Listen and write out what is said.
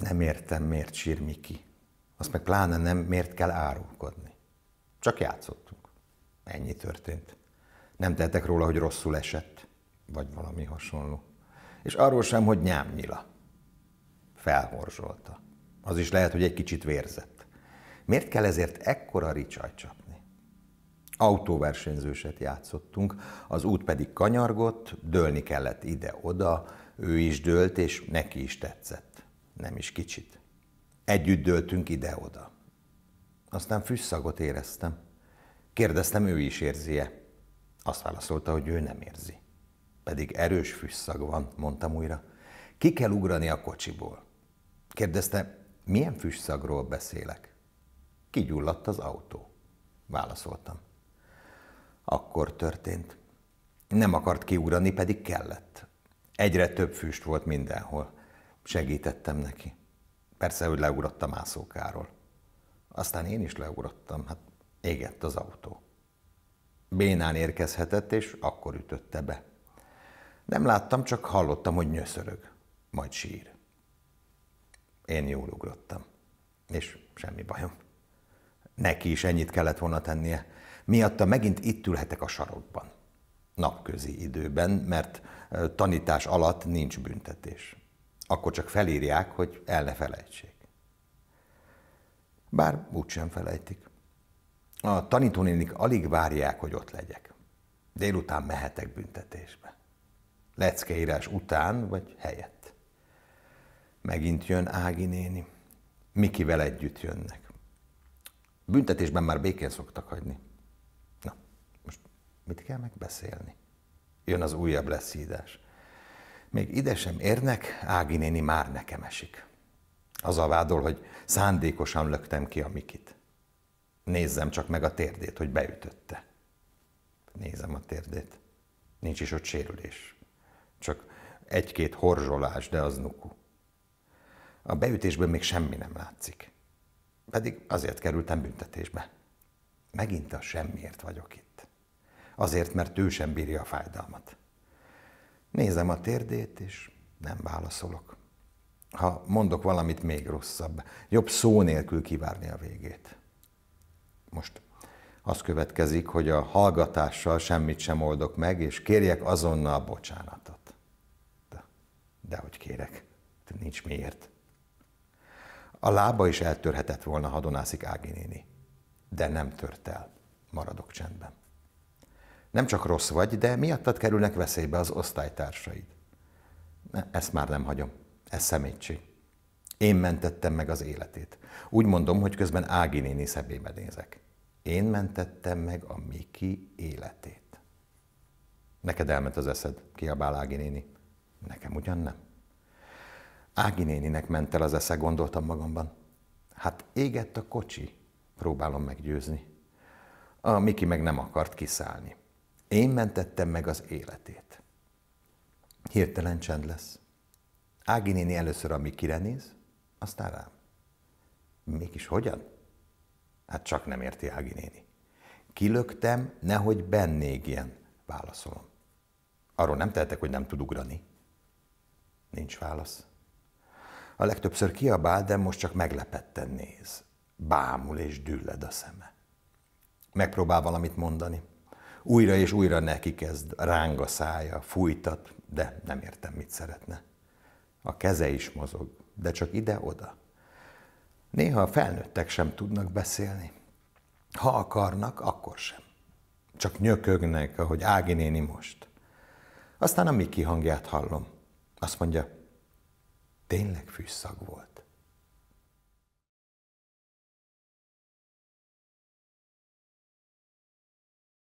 Nem értem, miért sír Miki. Azt meg pláne nem, miért kell árulkodni. Csak játszottunk. Ennyi történt. Nem tettek róla, hogy rosszul esett, vagy valami hasonló. És arról sem, hogy nyámnyila. Felhorzsolta. Az is lehet, hogy egy kicsit vérzett. Miért kell ezért ekkora ricsaj csapni? Autóversenyzőset játszottunk, az út pedig kanyargott, dőlni kellett ide-oda, ő is dőlt, és neki is tetszett nem is kicsit. Együtt döltünk ide-oda. Aztán füsszagot éreztem. Kérdeztem, ő is érzi-e. Azt válaszolta, hogy ő nem érzi. Pedig erős füsszag van, mondtam újra. Ki kell ugrani a kocsiból. Kérdezte, milyen fűszagról beszélek? Kigyulladt az autó. Válaszoltam. Akkor történt. Nem akart kiugrani, pedig kellett. Egyre több füst volt mindenhol segítettem neki. Persze, hogy leugrott a mászókáról. Aztán én is leugrottam, hát égett az autó. Bénán érkezhetett, és akkor ütötte be. Nem láttam, csak hallottam, hogy nyöszörög, majd sír. Én jól ugrottam, és semmi bajom. Neki is ennyit kellett volna tennie. Miatta megint itt ülhetek a sarokban. Napközi időben, mert tanítás alatt nincs büntetés akkor csak felírják, hogy el ne felejtsék. Bár úgysem felejtik. A tanítónénik alig várják, hogy ott legyek. Délután mehetek büntetésbe. Leckeírás után vagy helyett. Megint jön Ági néni. Mikivel együtt jönnek. Büntetésben már békén szoktak hagyni. Na, most mit kell megbeszélni? Jön az újabb leszídás. Még ide sem érnek, Ági néni már nekem esik. Az a vádol, hogy szándékosan löktem ki a Mikit. Nézzem csak meg a térdét, hogy beütötte. Nézem a térdét. Nincs is ott sérülés. Csak egy-két horzsolás, de az nuku. A beütésből még semmi nem látszik. Pedig azért kerültem büntetésbe. Megint a semmiért vagyok itt. Azért, mert ő sem bírja a fájdalmat. Nézem a térdét, és nem válaszolok. Ha mondok valamit, még rosszabb. Jobb szó nélkül kivárni a végét. Most az következik, hogy a hallgatással semmit sem oldok meg, és kérjek azonnal bocsánatot. De, de hogy kérek, nincs miért. A lába is eltörhetett volna, ha donászik Ági néni. De nem tört el. Maradok csendben. Nem csak rossz vagy, de miattad kerülnek veszélybe az osztálytársaid. Ne, Ezt már nem hagyom. Ez szemétség. Én mentettem meg az életét. Úgy mondom, hogy közben Ági néni szebébe nézek. Én mentettem meg a Miki életét. Neked elment az eszed, kiabál Ági néni. Nekem ugyan nem. Ági néninek ment el az esze, gondoltam magamban. Hát égett a kocsi, próbálom meggyőzni. A Miki meg nem akart kiszállni. Én mentettem meg az életét. Hirtelen csend lesz. Ági néni először a Mikire néz, aztán rám. Mégis hogyan? Hát csak nem érti Ági néni. Kilöktem, nehogy bennék ilyen, válaszolom. Arról nem tehetek, hogy nem tud ugrani. Nincs válasz. A legtöbbször kiabál, de most csak meglepetten néz. Bámul és dülled a szeme. Megpróbál valamit mondani újra és újra neki kezd, ránga szája, fújtat, de nem értem, mit szeretne. A keze is mozog, de csak ide-oda. Néha a felnőttek sem tudnak beszélni. Ha akarnak, akkor sem. Csak nyökögnek, ahogy Ági néni most. Aztán a Miki hangját hallom. Azt mondja, tényleg fűszag volt.